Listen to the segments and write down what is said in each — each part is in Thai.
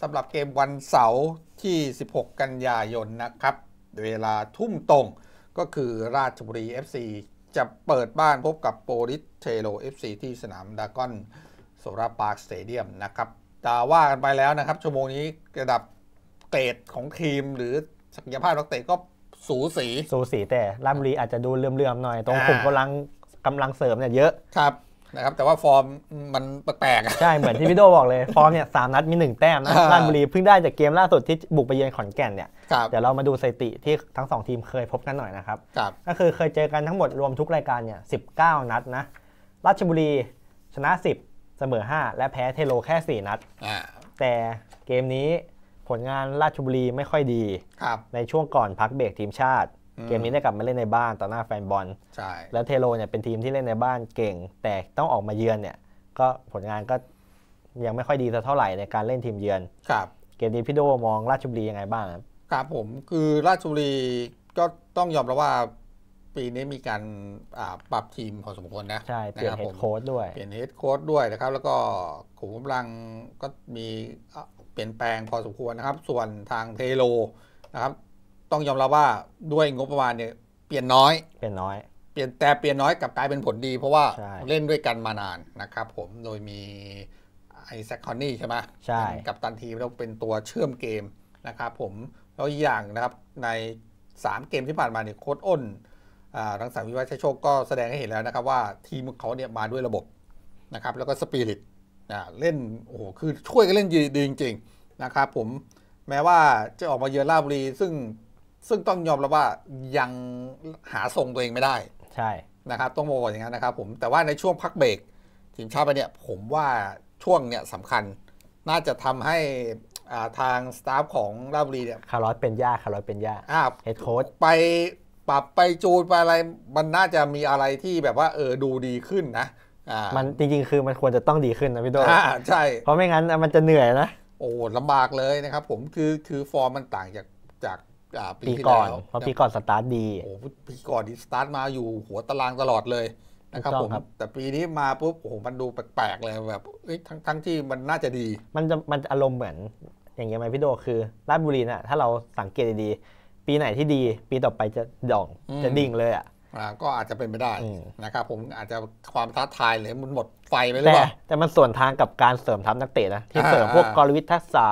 สำหรับเกมวันเสาร์ที่ 16 กันยายนนะครับ เวลาทุ่มตรงก็คือราชบุรี FC จะเปิดบ้านพบกับโปริสเทโร FC ที่สนามดากอนโซราปาร์คสเตเดียมนะครับตาว่ากันไปแล้วนะครับ ชั่วโมงนี้ระดับเกรดของทีมหรือศักยภาพนักเตะก็สูสี สูสีแต่ ราชบุรีอาจจะดูเลื่อมๆหน่อยตรงกลุ่มกำลังกำลังเสริมเนี่ยเยอะครับนะครับแต่ว่าฟอร์มมันแปลกใช่เหมือนที่พี่โดบอกเลย ฟอร์มเนี่ยสามนัดมีหนึ่งแต้มนะราชบุรีเพิ่งได้จากเกมล่าสุดที่บุกไปเยือนขอนแก่นเนี่ยเดี๋ยวเรามาดูสถิติที่ทั้งสองทีมเคยพบกันหน่อยนะครับก็คือเคยเจอกันทั้งหมดรวมทุกรายการเนี่ยสิบเก้านัดนะราชบุรี ชนะสิบเสมอห้าและแพ้เทโลแค่สี่นัดแต่เกมนี้ผลงานราชบุรีไม่ค่อยดีในช่วงก่อนพักเบรกทีมชาติเกมนี้ได้กลับมาเล่นในบ้านต่อหน้าแฟนบอล ใช่ แล้วเทโรเนี่ยเป็นทีมที่เล่นในบ้านเก่ง แต่ต้องออกมาเยือนเนี่ย ก็ผลงานก็ยังไม่ค่อยดีเท่าไหร่ในการเล่นทีมเยือน ครับ เกมนี้พี่โดมองราชบุรียังไงบ้างครับครับผมคือราชบุรีก็ต้องยอมรับว่าปีนี้มีการปรับทีมพอสมควรนะใช่เปลี่ยนเฮดโค้ดด้วย เปลี่ยนเฮดโค้ดด้วยนะครับ แล้วก็ขุมกำลังก็มีเปลี่ยนแปลงพอสมควรนะครับ ส่วนทางเทโลนะครับต้องยอมรับว่าด้วยงบประมาณเนี่ยเปลี่ยนน้อยเปลี่ยนน้อยเปลี่ยนแต่เปลี่ยนน้อยกับกลายเป็นผลดี เพราะว่าเล่นด้วยกันมานานนะครับผมโดยมีไอแซคคอนนี่ใช่ไหมใช่กับตันทีเราเป็นตัวเชื่อมเกมนะครับผมแล้วอย่างนะครับใน 3 เกมที่ผ่านมาเนี่ยโค้ดอ้นรังสรรค์วิวัฒน์ชโชคก็แสดงให้เห็นแล้วนะครับว่าทีมของเขาเนี่ยมาด้วยระบบนะครับแล้วก็สปิริตเล่นโอ้โหคือช่วยกันเล่นดีจริงๆนะครับผมแม้ว่าจะออกมาเยือนราชบุรี ซึ่งซึ่งต้องยอมรับว่ายังหาทรงตัวเองไม่ได้ ใช่นะครับต้องบอกอย่างนั้นนะครับผมแต่ว่าในช่วงพักเบรกทีมชาติไปเนี่ยผมว่าช่วงเนี่ยสำคัญน่าจะทำให้ทางสตาฟของราบุรีเนี่ยคาร์ลอสเป็นยาคาร์ลอสเป็นยาเฮดโค้ชไปปรับไปจูนไปอะไรมันน่าจะมีอะไรที่แบบว่าเออดูดีขึ้นนะมันจริงๆ คือมันควรจะต้องดีขึ้นนะพี่โดใช่เพราะไม่งั้นมันจะเหนื่อยนะ โอ้ลำบากเลยนะครับผมคือคือฟอร์มมันต่างจากจากปีก่อนเพราะปีก่อนสตาร์ทดีโอ้ปีก่อนที่สตาร์ทมาอยู่หัวตารางตลอดเลยนะครับผมแต่ปีนี้มาปุ๊บโอ้โหมันดูแปลกๆเลยแบบทั้งทั้งที่มันน่าจะดี มันจะมันอารมณ์เหมือนอย่างเงี้ยไหมพี่โดคือราชบุรีนะถ้าเราสังเกตดีๆปีไหนที่ดีปีต่อไปจะด่องจะดิ่งเลยอ่ะก็อาจจะเป็นไปได้นะครับผมอาจจะความท้าทายเลยมันหมดไฟไปหรือเปล่าแต่มันส่วนทางกับการเสริมทัพนักเตะนะที่เสริมพวกกรวิทักษา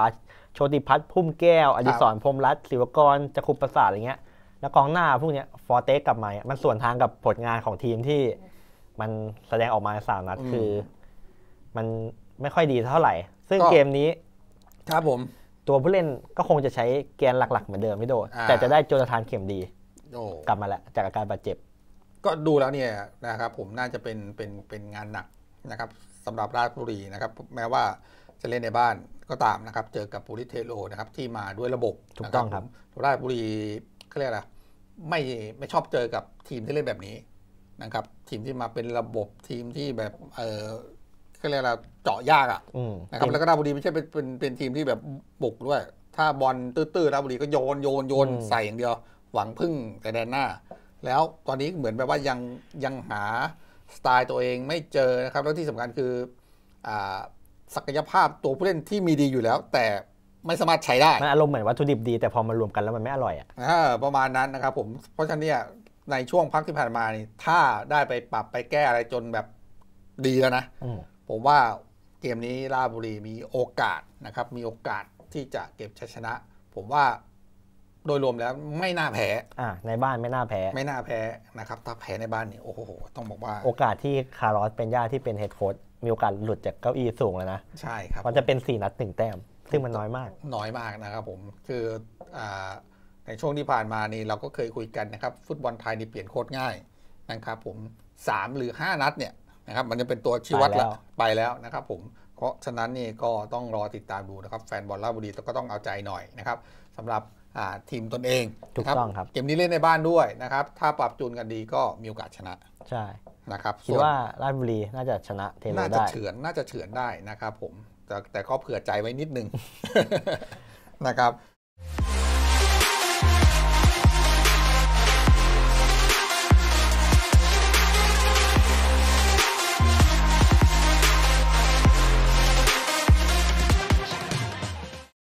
โชติพัฒน์พุ่มแก้ว อดิศรพรมรัตน์ศิวกรจะคุปประสาทอะไรเงี้ยแล้วกองหน้าพวกเนี้ยฟอร์เตสกลับมา่มันส่วนทางกับผลงานของทีมที่มันแสดงออกมาสามนัดคือ มันไม่ค่อยดีเท่าไหร่ ซึ่งเกมนี้ครับผมตัวผู้เล่นก็คงจะใช้แกนหลัก ๆ เหมือนเดิมไม่โดแต่จะได้โจนาธานเข็มดีกลับมาแล้วจากอาการบาดเจ็บก็ดูแล้วเนี่ยนะครับ ผมน่าจะเป็นเป็นเป็นงานหนักนะครับสำหรับราชบุรีนะครับ แม้ว่าจะเล่นในบ้านก็ตามนะครับ เจอกับปูริเทโรนะครับที่มาด้วยระบบ ถูกต้องครับุราชบุรีเขาเรียกอะไรไม่ไม่ชอบเจอกับทีมที่เล่นแบบนี้ นะครับ ทีมที่มาเป็นระบบทีมที่แบบเออเขาเรียกอะไรเจาะยากอ่ะนะครับแล้วก็ราชบุรีไม่ใช่เป็นเป็นเป็นทีมที่แบบบุกด้วย ถ้าบอลตื้อๆราชบุรีก็โยนโยนโยนใส่อย่างเดียวหวังพึ่งแต่แดนหน้า แล้วตอนนี้เหมือนแบบว่ายังยังหาสไตล์ตัวเองไม่เจอนะครับ แล้วที่สำคัญคือ อ่าศักยภาพตัวผู้เล่นที่มีดีอยู่แล้ว แต่ไม่สามารถใช้ได้ มันอารมณ์เหมือนวัตถุดิบดีแต่พอมารวมกันแล้วมันไม่อร่อยอ่ะประมาณนั้นนะครับ ผมเพราะฉะนั้นเนี่ยในช่วงพักที่ผ่านมานี่ถ้าได้ไปปรับไปแก้อะไรจนแบบดีแล้วนะผมว่าเกมนี้ราบุรีมีโอกาสนะครับมีโอกาสที่จะเก็บชัยชนะ ผมว่าโดยรวมแล้วไม่น่าแพ้ในบ้านไม่น่าแพ้ไม่น่าแพ้นะครับ ถ้าแพ้ในบ้านนี่โอ้โห ต้องบอกว่าโอกาสที่คาร์ลอสเป็นย่าที่เป็นเฮดโค้ชมีโอกาสหลุดจากเก้าอี้สูงแล้วนะ ใช่ครับมันจะเป็น 4 นัดหนึ่งแต้มซึ่งมันน้อยมากน้อยมากนะครับผม คือในช่วงที่ผ่านมานี่เราก็เคยคุยกันนะครับฟุตบอลไทยนี่เปลี่ยนโค้ดง่ายนะครับผม 3 หรือ 5 นัดเนี่ยนะครับมันจะเป็นตัวชี้วัดแล้วไปแล้วนะครับผม เพราะฉะนั้นนี่ก็ต้องรอติดตามดูนะครับแฟนบอลราชบุรีก็ต้องเอาใจหน่อยนะครับสำหรับทีมตนเองถูกต้องครับเกมนี้เล่นในบ้านด้วยนะครับถ้าปรับจูนกันดีก็มีโอกาสชนะใช่นะครับคิดว่าราชบุรีน่าจะชนะเทโลได้ น่าจะเฉือนน่าจะเฉือนได้นะครับผม แต่แต่ก็เผื่อใจไว้นิดนึงนะครับ